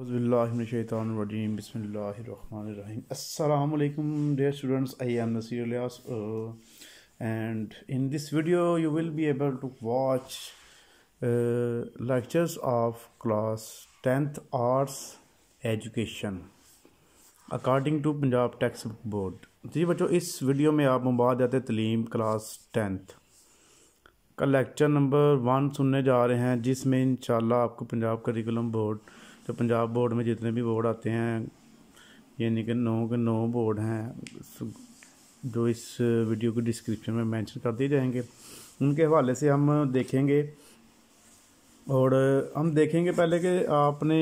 अज़ुल्लिम बसमीम अल्लाम dear students I am Naseer Ilyas and in this video you will be able to watch lectures of class tenth arts education according to Punjab text book board जी बच्चों इस video में आप मुबाद आते तलीम क्लास टेंथ का लेक्चर नंबर वन सुनने जा रहे हैं जिसमें इन शाला आपको पंजाब करिकुलम बोर्ड तो पंजाब बोर्ड में जितने भी बोर्ड आते हैं यानी कि नौ के नौ बोर्ड हैं जो इस वीडियो के डिस्क्रिप्शन में मेंशन कर दिए जाएंगे उनके हवाले से हम देखेंगे और हम देखेंगे पहले कि आपने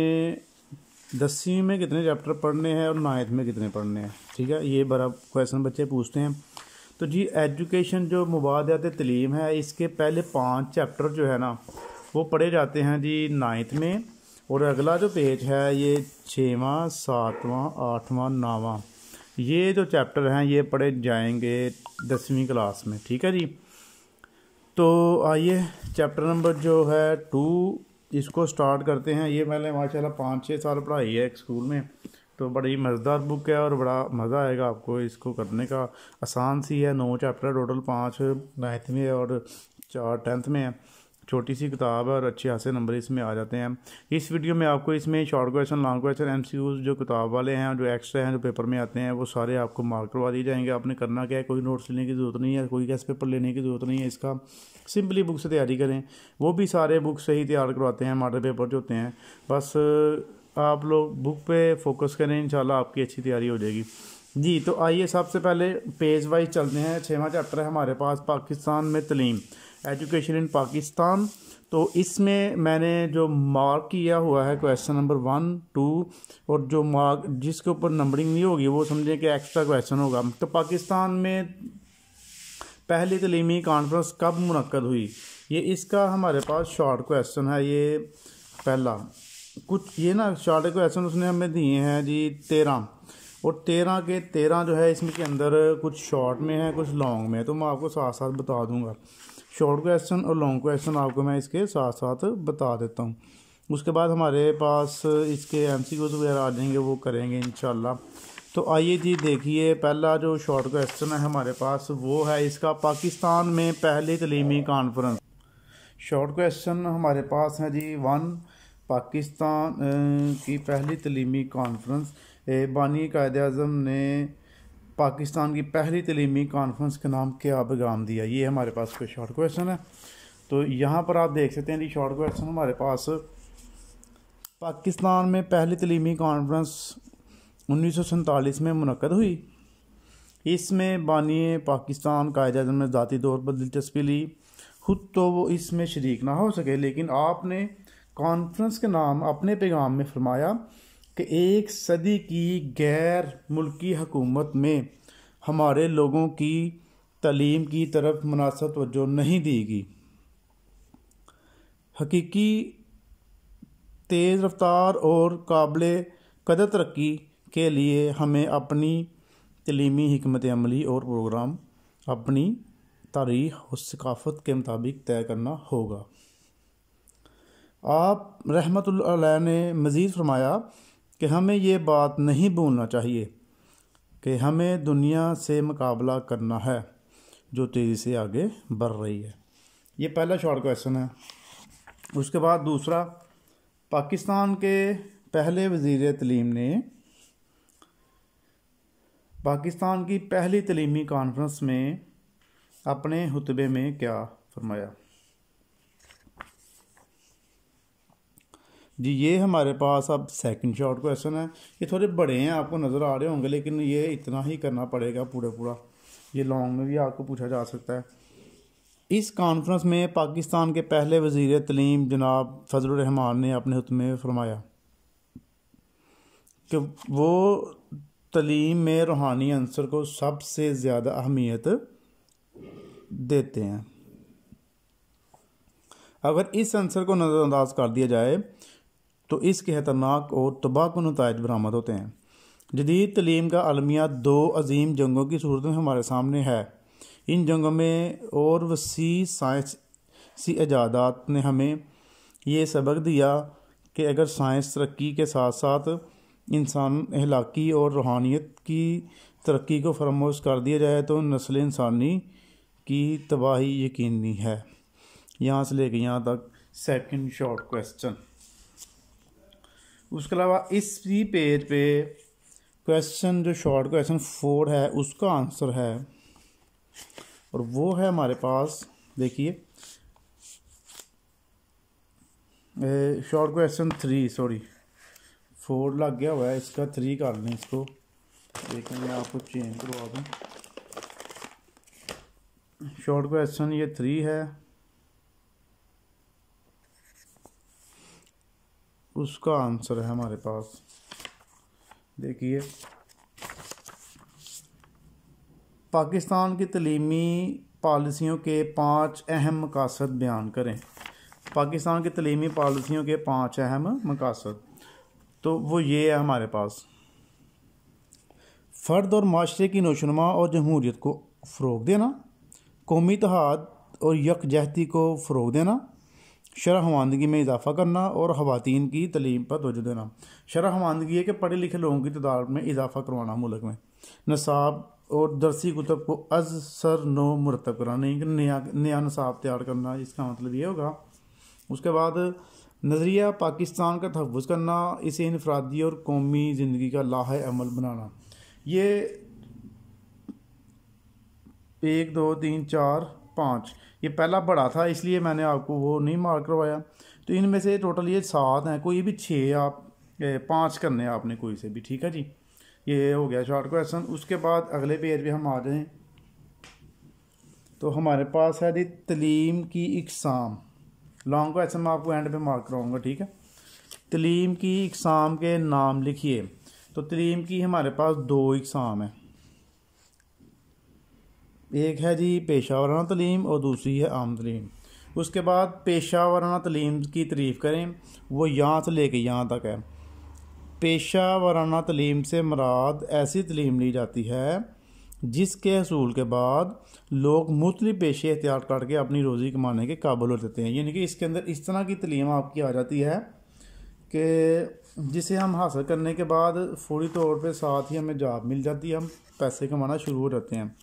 दसवीं में कितने चैप्टर पढ़ने हैं और नाइन्थ में कितने पढ़ने हैं ठीक है ये बड़ा क्वेश्चन बच्चे पूछते हैं तो जी एजुकेशन जो मुबादत तलीम है इसके पहले पांच चैप्टर जो है ना वो पढ़े जाते हैं जी नाइन्थ में और अगला जो पेज है ये छवा सातवां आठवां नौवा ये जो चैप्टर हैं ये पढ़े जाएंगे दसवीं क्लास में ठीक है जी तो आइए चैप्टर नंबर जो है टू इसको स्टार्ट करते हैं ये मैंने माशाल्लाह पाँच छः साल पढ़ाई है एक स्कूल में तो बड़ी मज़ेदार बुक है और बड़ा मज़ा आएगा आपको इसको करने का आसान सी है नौ चैप्टर टोटल पाँच नाइन्थ में और चार टेंथ में है छोटी सी किताब है और अच्छे खासे नंबर इसमें आ जाते हैं इस वीडियो में आपको इसमें शॉर्ट क्वेश्चन लॉन्ग क्वेश्चन एम जो किताब वाले हैं जो एक्स्ट्रा हैं जो पेपर में आते हैं वो सारे आपको मार्क करवा दिए जाएंगे आपने करना क्या है कोई नोट्स लेने की ज़रूरत नहीं है कोई गैस पेपर लेने की ज़रूरत नहीं है इसका सिंपली बुक से तैयारी करें वो भी सारे बुक से ही तैयार करवाते हैं मॉडल पेपर जो होते हैं बस आप लोग बुक पे फोकस करें इंशाल्लाह आपकी अच्छी तैयारी हो जाएगी जी तो आइए सबसे पहले पेज वाइज चलते हैं छवा चैप्टर है हमारे पास पाकिस्तान में तलीम एजुकेशन इन पाकिस्तान तो इसमें मैंने जो मार्क किया हुआ है क्वेश्चन नंबर वन टू और जो मार्क जिसके ऊपर नंबरिंग नहीं होगी वो समझें कि एक्स्ट्रा क्वेश्चन होगा तो पाकिस्तान में पहली तलीमी कॉन्फ्रेंस कब मुनद हुई ये इसका हमारे पास शॉर्ट क्वेश्चन है ये पहला कुछ ये ना शॉर्ट क्वेश्चन उसने हमें दिए हैं जी तेरह और तेरह के तेरह जो है इसमें के अंदर कुछ शॉर्ट में है कुछ लॉन्ग में है तो मैं आपको साथ साथ बता दूंगा शॉर्ट क्वेश्चन और लॉन्ग क्वेश्चन आपको मैं इसके साथ साथ बता देता हूँ उसके बाद हमारे पास इसके एम सी क्यूज़ वगैरह आ जाएंगे वो करेंगे इन तो आइए जी देखिए पहला जो शॉर्ट क्वेश्चन है हमारे पास वो है इसका पाकिस्तान में पहली तलीमी कॉन्फ्रेंस शॉर्ट क्वेश्चन हमारे पास है जी वन पाकिस्तान की पहली तलीमी कॉन्फ्रेंस बानी कायद अजम ने पाकिस्तान की पहली तलीमी कॉन्फ्रेंस का नाम क्या पैगाम दिया ये हमारे पास कोई शॉर्ट क्वेश्चन है तो यहाँ पर आप देख सकते हैं जी शॉर्ट क्वेश्चन हमारे पास पाकिस्तान में पहली तलीमी कॉन्फ्रेंस उन्नीस में मनद हुई इसमें बानिय पाकिस्तान कायद अजम ने ज़ाती तौर पर दिलचस्पी ली खुद तो वो इसमें शरीक ना हो सके लेकिन आपने कॉन्फ्रेंस के नाम अपने पैगाम में फरमाया कि एक सदी की गैर मुल्की हकूमत में हमारे लोगों की तलीम की तरफ मुनासब तोजो नहीं दी गई हकीकी तेज़ रफ्तार और काबिल कदर तरक्की के लिए हमें अपनी तलीमी हमत अमली और प्रोग्राम अपनी तारीख और सकाफ़त के मुताबिक तय करना होगा आप रहमत ने मज़ीद फरमाया कि हमें ये बात नहीं भूलना चाहिए कि हमें दुनिया से मुकाबला करना है जो तेज़ी से आगे बढ़ रही है ये पहला शॉर्ट क्वेश्चन है उसके बाद दूसरा पाकिस्तान के पहले वज़ी तलीम ने पाकिस्तान की पहली तलीमी कॉन्फ्रेंस में अपने हुतबे में क्या फरमाया जी ये हमारे पास अब सेकंड शॉर्ट क्वेश्चन है ये थोड़े बड़े हैं आपको नज़र आ रहे होंगे लेकिन ये इतना ही करना पड़ेगा पूरा पूरा ये लॉन्ग में भी आपको पूछा जा सकता है इस कॉन्फ्रेंस में पाकिस्तान के पहले वजीर तलीम जनाब फजलरहमान ने अपने हतम में फरमाया कि वो तलीम में रूहानी अंसर को सबसे ज़्यादा अहमियत देते हैं अगर इस अंसर को नज़रअंदाज कर दिया जाए तो इसके खतरनाक और तबाहकुन नतज बरामद होते हैं जदीद तलीम का अलमिया दो अजीम जंगों की सूरत में हमारे सामने है इन जंगों में और वसी साइंस सी ईजादात ने हमें ये सबक दिया कि अगर साइंस तरक्की के साथ साथ इंसान अहलाकी और रूहानियत की तरक्की को फरामोश कर दिया जाए तो नस्ल इंसानी की तबाही यकीनी है यहाँ से लेके यहाँ तक सेकंड शॉर्ट क्वेश्चन उसके अलावा इसी पेज पे क्वेश्चन जो शॉर्ट क्वेश्चन फोर है उसका आंसर है और वो है हमारे पास देखिए short question three sorry four लग गया हुआ है इसका थ्री कर लें इसको लेकिन मैं आपको चेंज करवा दूँ शॉर्ट क्वेश्चन ये थ्री है उसका आंसर है हमारे पास देखिए पाकिस्तान की तलीमी पॉलिसियों के पांच अहम मकासद बयान करें पाकिस्तान की तलीमी पॉलिसियों के पांच अहम मकासद तो वो ये है हमारे पास फ़र्द और माशरे की नौशनुमा और जमहूरीत को फ़रोग देना कौमी तहाद और यकजहती को फ़रोग देना शरह हमानदगी में इजाफा करना और ख़वान की तलीम पर तोजह देना शरह हमानदगी है कि पढ़े लिखे लोगों की तादाद में इजाफा करवाना मुल्क में नसाब और दरसी कुतब को अज सर नो मुरतब कराना नया नया नसाब तैयार करना इसका मतलब ये होगा उसके बाद नज़रिया पाकिस्तान का तहफ़ करना इसे इनफरादी और कौमी ज़िंदगी का लाह अमल बनाना ये एक दो तीन चार पाँच ये पहला बड़ा था इसलिए मैंने आपको वो नहीं मार्क करवाया तो इनमें से टोटल ये सात हैं कोई भी छः आप पाँच करने आपने कोई से भी ठीक है जी ये हो गया शॉर्ट क्वेश्चन उसके बाद अगले पेज पर हम आ जाएँ तो हमारे पास है जी तलीम की इकसाम लॉन्ग क्वेश्चन मैं आपको एंड पे मार्क करवाऊँगा ठीक है तलीम की इकसाम के नाम लिखिए तो तलीम की हमारे पास दो इकसाम हैं एक है जी पेशा वराना तलीम और दूसरी है आम तलीम उसके बाद पेशा वराना तलीम की तरीफ़ करें वो यहाँ से लेके यहाँ तक है पेशा वराना तलीम से मराद ऐसी तलीम ली जाती है जिसके असूल के बाद लोग मुख्तलि पेशे एहतियात करके अपनी रोज़ी कमाने के काबुल हो जाते हैं यानी कि इसके अंदर इस तरह की तलीम आपकी आ जाती है कि जिसे हम हासिल करने के बाद फौरी तौर पर साथ ही हमें जॉब मिल जाती है हम पैसे कमाना शुरू हो जाते हैं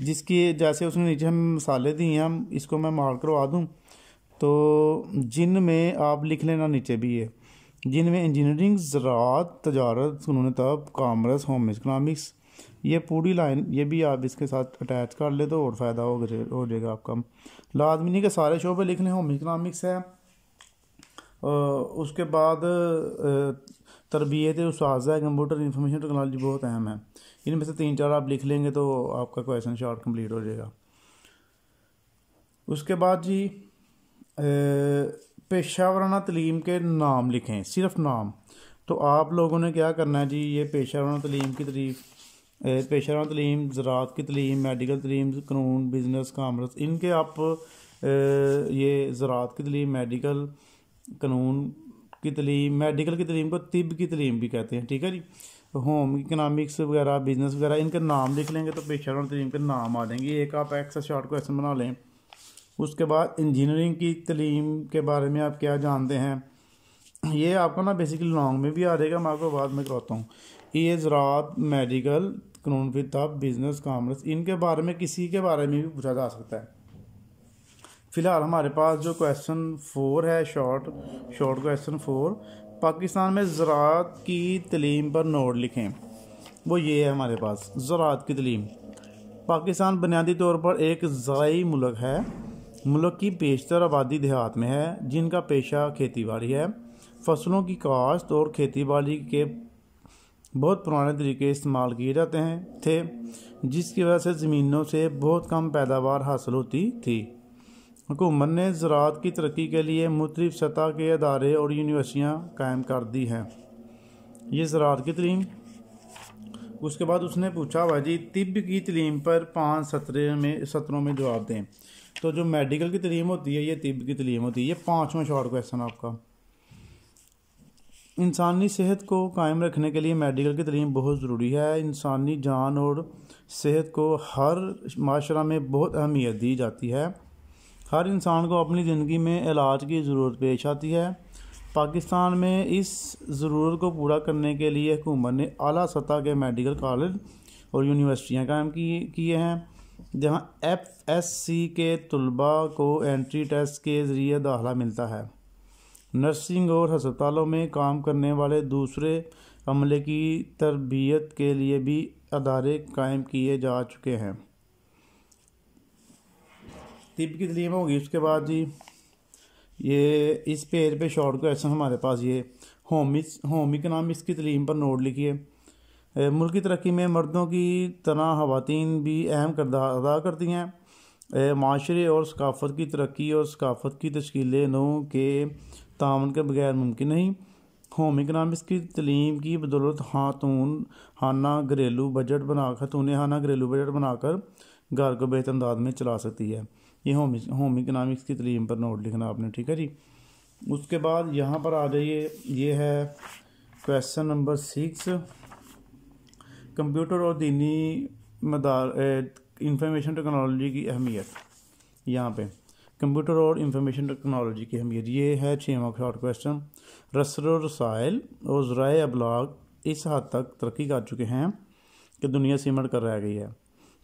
जिसकी जैसे उसने नीचे हमें मसाले दिए हैं हम इसको मैं मार करवा दूँ तो जिन में आप लिख लेना नीचे भी है जिन में इंजीनियरिंग ज़रात तजारत उन्होंने तब कामर्स होम इकनॉमिक्स ये पूरी लाइन ये भी आप इसके साथ अटैच कर ले तो और फ़ायदा हो हो जाएगा आपका लाजमी नहीं के सारे शोबे लिख लें होम इकनॉमिक्स है उसके बाद तरबियत उसाजा कंप्यूटर इंफॉर्मेशन टेक्नोलॉजी बहुत अहम है इनमें से तीन चार आप लिख लेंगे तो आपका क्वेश्चन शॉर्ट कंप्लीट हो जाएगा उसके बाद जी पेशा वराना तलीम के नाम लिखें सिर्फ नाम तो आप लोगों ने क्या करना है जी ये पेशा वराना तलीम की तरीफ पेशा वराना तलीम ज़रात की तलीम मेडिकल तलीम कानून बिजनेस कामर्स इनके आप ये ज़रात की तलीम मेडिकल कानून की तलीम मेडिकल की तलीम को तिब की तलीम भी कहते हैं ठीक है जी होम तो इकनॉमिक्स वगैरह बिजनेस वगैरह इनके नाम लिख लेंगे तो पेशा और तलीम के नाम आ जाएंगे एक आप एक्सर शॉर्ट क्वेश्चन बना लें उसके बाद इंजीनियरिंग की तलीम के बारे में आप क्या जानते हैं ये आपको ना बेसिकली लॉन्ग में भी आ जाएगा मैं आपको बाद में करवाता हूँ ये ज़रात मेडिकल कानून फिताब बिजनेस कामर्स इनके बारे में किसी के बारे में भी पूछा जा सकता है फ़िलहाल हमारे पास जो क्वेश्चन फोर है short short question four Pakistan में ज़रात की तलीम पर नोट लिखें वो ये है हमारे पास ज़रात की तलीम पाकिस्तान बुनियादी तौर पर एक ज़राई मुल्क है मुल्क की बेशतर आबादी देहात में है जिनका पेशा खेती बाड़ी है फसलों की काश्त और खेती बाड़ी के बहुत पुराने तरीके इस्तेमाल किए जाते हैं थे जिसकी वजह से ज़मीनों से बहुत कम पैदावार हासिल होती थी हुकूमत ने ज़रात की तरक्की के लिए मुख्तफ सतह के अदारे और यूनिवर्सियाँ कायम कर दी हैं ये ज़रात की तलीम उसके बाद उसने पूछा भाजी तिब की तलीम पर पाँच सतरे में सत्रों में जवाब दें तो जो मेडिकल की तलीम होती है ये तिब की तलीम होती है ये पाँचवा शॉर्ट क्वेश्चन आपका इंसानी सेहत को कायम रखने के लिए मेडिकल की तलीम बहुत ज़रूरी है इंसानी जान और सेहत को हर माशरा में बहुत अहमियत दी जाती है हर इंसान को अपनी ज़िंदगी में इलाज की ज़रूरत पेश आती है पाकिस्तान में इस ज़रूरत को पूरा करने के लिए हुकूमत ने अली सतह के मेडिकल कॉलेज और यूनिवर्सिटियाँ कायम किए हैं जहाँ एफ एस सी के तलबा को एंट्री टेस्ट के ज़रिए दाखिला मिलता है नर्सिंग और हस्पतालों में काम करने वाले दूसरे अमले की तरबियत के लिए भी अदारे कायम किए जा चुके हैं तिब की तलीम होगी उसके बाद जी ये इस पेज पे शॉर्ट क्वेश्चन हमारे पास ये होम होम इकनॉमिक्स की तलीम पर नोट लिखिए मुल्क की तरक्की में मर्दों की तरह खुतिन भी अहम करदार अदा करती हैं माशरे और सकाफत की तरक्की और सकाफत की तश्ील नौ के तावन के बगैर मुमकिन नहीं होम इकनॉमिक्स की तलीम की बदौलत खातून हाना घरेलू बजट बना खतून हाना घरेलू बजट बनाकर घर को बेहतर अंदाज में चला सकती है ये होम होम इकनॉमिक्स की तलीम पर नोट लिखना आपने ठीक है जी उसके बाद यहाँ पर आ जाइए ये है क्वेश्चन नंबर सिक्स कंप्यूटर और दीनी मदार इंफॉर्मेशन टेक्नोलॉजी की अहमियत यहाँ पे कंप्यूटर और इंफॉर्मेशन टेक्नोलॉजी की अहमियत ये है छः शॉर्ट क्वेश्चन रसर रसायल और ज़रा अबलाग इस हद तक तरक्की कर चुके हैं कि दुनिया सिमट कर रह गई है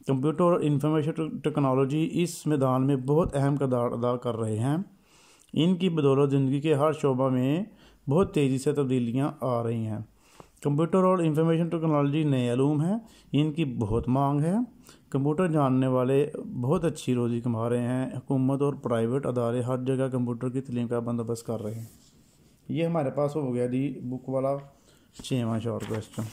कंप्यूटर और इंफॉर्मेशन टेक्नोलॉजी इस मैदान में बहुत अहम किरदार अदा कर रहे हैं इनकी बदौलत ज़िंदगी के हर शोबा में बहुत तेज़ी से तब्दीलियाँ आ रही हैं कंप्यूटर और इंफॉर्मेशन टेक्नोलॉजी नए आलूम हैं इनकी बहुत मांग है कंप्यूटर जानने वाले बहुत अच्छी रोज़ी कमा रहे हैं हुकूमत और प्राइवेट अदारे हर जगह कंप्यूटर की तलीम का बंदोबस्त कर रहे हैं ये हमारे पास हो गया जी बुक वाला छवा शॉर्ट क्वेश्चन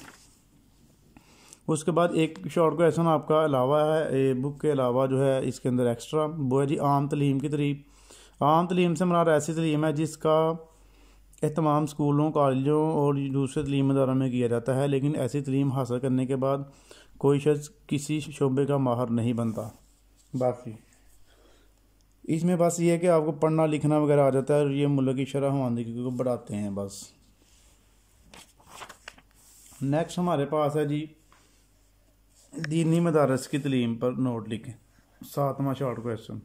उसके बाद एक शॉर्ट क्वेश्चन आपका अलावा है ए बुक के अलावा जो है इसके अंदर एक्स्ट्रा वो है जी आम तलीम की तरीब आम तलीम से मरा ऐसी तलीम है जिसका अहतमाम स्कूलों कॉलेजों और दूसरे तलीम इदारों में किया जाता है लेकिन ऐसी तलीम हासिल करने के बाद कोई शख्स किसी शोबे का माहर नहीं बनता बाकी इसमें बस ये है कि आपको पढ़ना लिखना वगैरह आ जाता है और ये मुल्क की शरह हमादगी को बढ़ाते हैं बस नेक्स्ट हमारे पास है जी दीनी मदारस की तलीम पर नोट लिखें सातवां शॉर्ट क्वेश्चन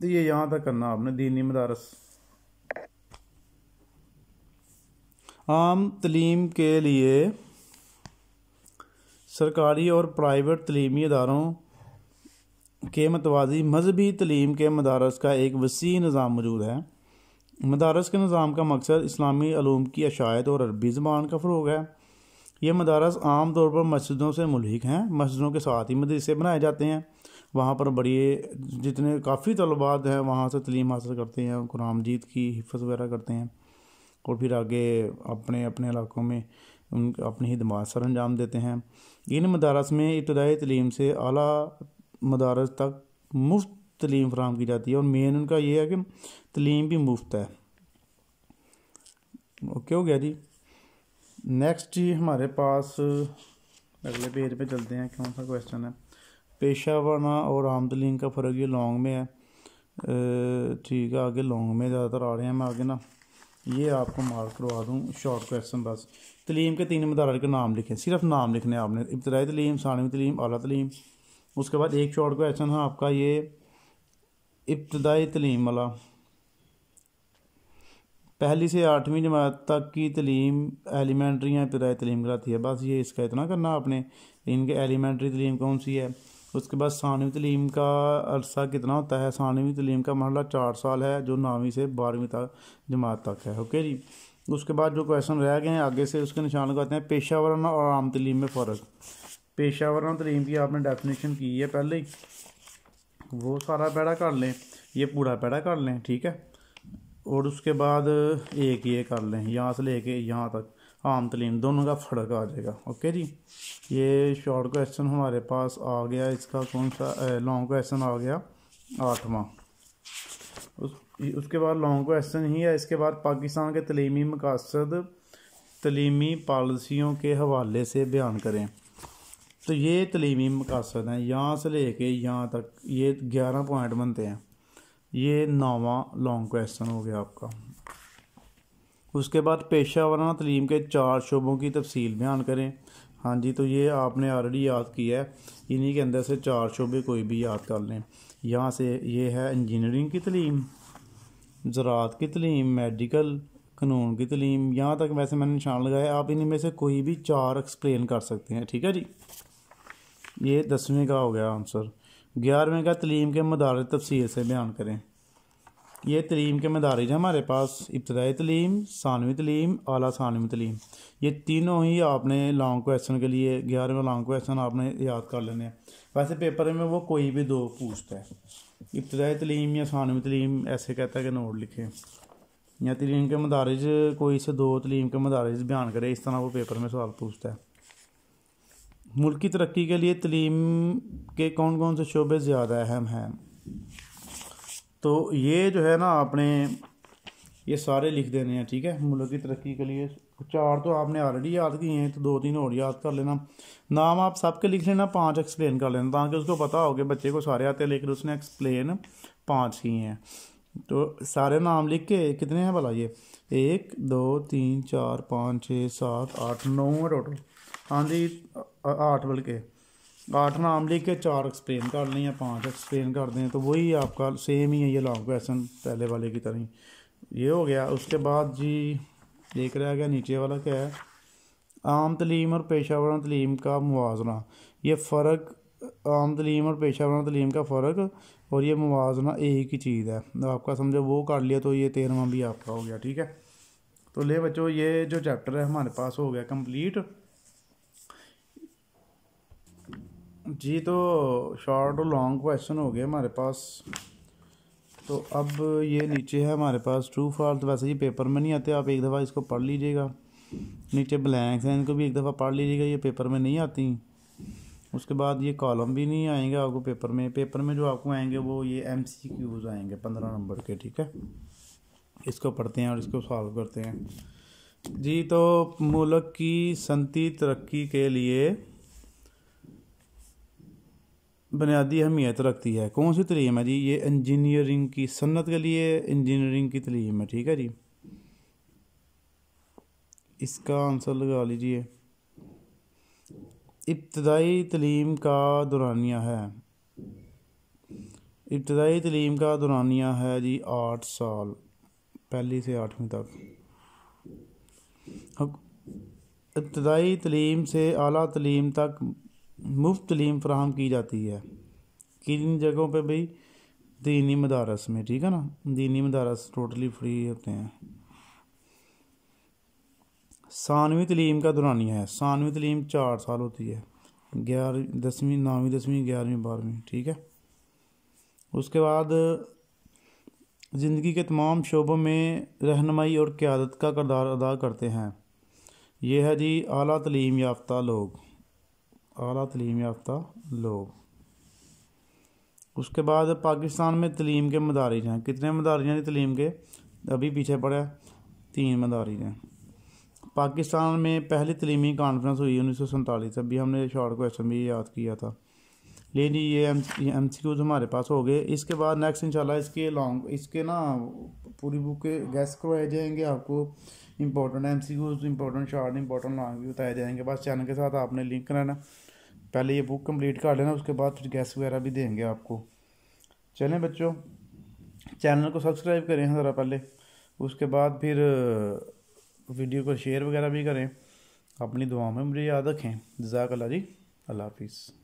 तो ये यहाँ तक करना आपने दीनी मदारस आम तलीम के लिए सरकारी और प्राइवेट तलीमी इदारों के मतवाजी मजहबी तलीम के मदारस का एक वसी निज़ाम मौजूद है मदारस के निज़ाम का मकसद इस्लामी आलूम की अशायत और अरबी ज़बान का फ़रोग है ये मदारस आम तौर पर मस्जिदों से मुलक हैं मस्जिदों के साथ ही मदरसे बनाए जाते हैं वहाँ पर बड़े जितने काफ़ी तलबात हैं वहाँ से तलीम हासिल करते हैं कुरान मजीद की हिफत वगैरह करते हैं और फिर आगे अपने अपने इलाकों में उन अपनी ही हिदमात सर अंजाम देते हैं इन मदारस में इब्तदाई तलीम से अली मदारस तक मुफ्त तलीम फ्राहम की जाती है और मेन उनका ये है कि तलीम भी मुफ्त है ओके हो गया जी नेक्स्ट जी हमारे पास अगले पेज पे चलते हैं कौन सा क्वेश्चन है पेशा वाना और आमदलिंग का फ़र्क ये लॉन्ग में है ठीक है आगे लॉन्ग में ज़्यादातर आ रहे हैं मैं आगे ना ये आपको मार्क करवा दूँ शॉर्ट क्वेश्चन बस तलीम के तीन मदार के नाम लिखें सिर्फ नाम लिखने आपने इब्तदाई तलीम सानवी तलीम अला तलीम उसके बाद एक शॉर्ट क्वेश्चन है आपका ये इब्तदाई तलीम वाला पहली से आठवीं जमात तक की तलीम एलिमेंट्री या इब्तदाई तलीम कराती है बस ये इसका इतना करना आपने इनके एलिमेंट्री तलीम कौन सी है उसके बाद सानवी तलीम का अरसा कितना होता है सानवी तलीम का मरला चार साल है जो नौवीं से बारहवीं तक जमात तक है ओके जी उसके बाद जो क्वेश्चन रह गए हैं आगे से उसके निशान लगाते हैं पेशा वराना और आम तलीम में फ़र्क पेशा वराना तलीम की आपने डेफिनेशन की है पहले ही वो सारा पैड़ा कर लें ये पूरा पैड़ा कर लें ठीक है और उसके बाद एक ये कर लें यहाँ से लेके यहाँ तक आम हाँ, तलीम दोनों का फ़र्क आ जाएगा ओके जी ये शॉर्ट क्वेश्चन हमारे पास आ गया इसका कौन सा लॉन्ग क्वेश्चन आ गया आठवां उस उसके बाद लॉन्ग क्वेश्चन ही है इसके बाद पाकिस्तान के तलीमी मकासद तलीमी पॉलिसियों के हवाले से बयान करें तो ये तलीमी मकासद हैं यहाँ से लेके यहाँ तक ये ग्यारह पॉइंट बनते हैं ये नौवा लॉन्ग क्वेश्चन हो गया आपका उसके बाद पेशा वराना तलीम के चार शोबों की तफसील बयान करें हाँ जी तो ये आपने ऑलरेडी याद किया है इन्हीं के अंदर से चार शोबे कोई भी याद कर लें यहाँ से ये है इंजीनियरिंग की तलीम ज़रात की तलीम मेडिकल क़ानून की तलीम यहाँ तक वैसे मैंने निशान लगाया आप इन्हीं में से कोई भी चार एक्सप्लेन कर सकते हैं ठीक है जी ये दसवीं का हो गया आंसर ग्यारहवें का तलीम के मदार तफसील से बयान करें ये तलीम के मदारज हैं हमारे पास इब्तदाई तलीम सानवी तलीम अली सानवी तलीम ये तीनों ही आपने लॉन्ग क्वेश्चन के लिए ग्यारहवें लॉन्ग क्वेश्चन आपने याद कर लेने हैं वैसे पेपर में वो कोई भी दो पूछता है इब्तदाई तलीम या सानवी तलीम ऐसे कहता है कि नोट लिखें या तलीम के मदारज कोई से दो तलीम के मदारज बयान करें इस तरह वो पेपर में सवाल पूछता है मुल्क की तरक्की के लिए तलीम के कौन कौन से शोबे ज़्यादा अहम हैं तो ये जो है ना आपने ये सारे लिख देने हैं ठीक है मुल्क की तरक्की के लिए चार तो आपने ऑलरेडी याद किए हैं तो दो तीन और याद कर लेना नाम आप सबके लिख लेना पांच एक्सप्लेन कर लेना ताकि उसको पता हो कि बच्चे को सारे आते हैं लेकिन उसने एक्सप्लेन पांच किए हैं तो सारे नाम लिख के कितने हैं भला ये एक दो तीन चार पाँच छः सात आठ नौ टोटल हाँ जी आठ बल्कि आठ नाम लिख के चार एक्सप्लेन कर लें या पाँच एक्सप्लेन कर दें तो वही आपका सेम ही है ये लॉन्ग क्वेश्चन पहले वाले की तरह ये हो गया उसके बाद जी देख रहा गया नीचे वाला क्या है आम तलीम और पेशा वराना तलीम का मुजना ये फ़र्क आम तलीम और पेशा वर तलीम का फ़र्क और ये मुजना एक ही चीज़ है आपका समझो वो कर लिया तो ये तेरहवा भी आपका हो गया ठीक है तो ले बच्चों ये जो चैप्टर है हमारे पास हो गया कंप्लीट जी तो शॉर्ट और लॉन्ग क्वेश्चन हो गए हमारे पास तो अब ये नीचे है हमारे पास ट्रू फॉल्स वैसे ये पेपर में नहीं आते आप एक दफ़ा इसको पढ़ लीजिएगा नीचे ब्लैंक्स हैं इनको भी एक दफ़ा पढ़ लीजिएगा ये पेपर में नहीं आती उसके बाद ये कॉलम भी नहीं आएंगे आपको पेपर में पेपर में जो आपको आएंगे वो ये एम सी क्यूज़ आएंगे पंद्रह नंबर के ठीक है इसको पढ़ते हैं और इसको सॉल्व करते हैं जी तो मुल्क की सनती तरक्की के लिए बुनियादी अहमियत रखती है कौन सी तलीम है जी ये इंजीनियरिंग की सन्नत के लिए इंजीनियरिंग की तलीम है ठीक है जी इसका आंसर लगा लीजिए इब्तदाई तलीम का दुरानिया है इब्तदाई तलीम का दुरानिया है जी आठ साल पहली से आठवीं तक इब्तदाई तलीम से अली तलीम तक मुफ्त तलीम फ्राहम की जाती है किन जगहों पे भाई दीनी मदारस में ठीक है ना दीनी मदारस टोटली फ्री होते हैं सानवी तलीम का दुरानिया है सानवी तलीम चार साल होती है ग्यारहवीं दसवीं नौवीं दसवीं ग्यारहवीं बारहवीं ठीक है उसके बाद ज़िंदगी के तमाम शोबों में रहनमाई और क़्यादत का करदार अदा करते हैं यह है जी अली तलीम याफ्ता लोग अला तलीम याफ्ता लोग उसके बाद पाकिस्तान में तलीम के मदारज हैं कितने मदारज हैं तलीम के अभी पीछे पड़े तीन मदारज हैं पाकिस्तान में पहली तलीमी कॉन्फ्रेंस हुई उन्नीस सौ सैंतालीस अभी हमने शॉर्ट क्वेश्चन भी याद किया था ले जी ये एम एम सी क्यूज हमारे पास हो गए इसके बाद नेक्स्ट इंशाल्लाह इसके लॉन्ग इसके ना पूरी बुक के गैस करवाए जाएंगे आपको important MCQs important short important long भी बताए जाएंगे बस चैनल के साथ आपने लिंक कराना पहले ये बुक कंप्लीट कर लेना उसके बाद फिर गैस वगैरह भी देंगे आपको चलें बच्चों चैनल को सब्सक्राइब करें ज़रा पहले उसके बाद फिर वीडियो को शेयर वगैरह भी करें अपनी दुआओं में मुझे याद रखें जजाक अल्लाह जी अल्लाह हाफिज़